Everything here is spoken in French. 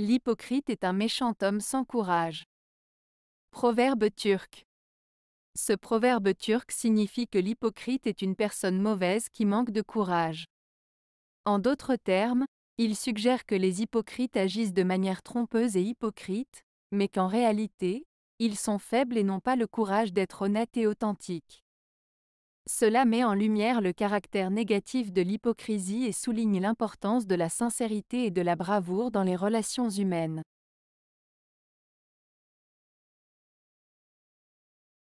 L'hypocrite est un méchant homme sans courage. Proverbe turc. Ce proverbe turc signifie que l'hypocrite est une personne mauvaise qui manque de courage. En d'autres termes, il suggère que les hypocrites agissent de manière trompeuse et hypocrite, mais qu'en réalité, ils sont faibles et n'ont pas le courage d'être honnêtes et authentiques. Cela met en lumière le caractère négatif de l'hypocrisie et souligne l'importance de la sincérité et de la bravoure dans les relations humaines.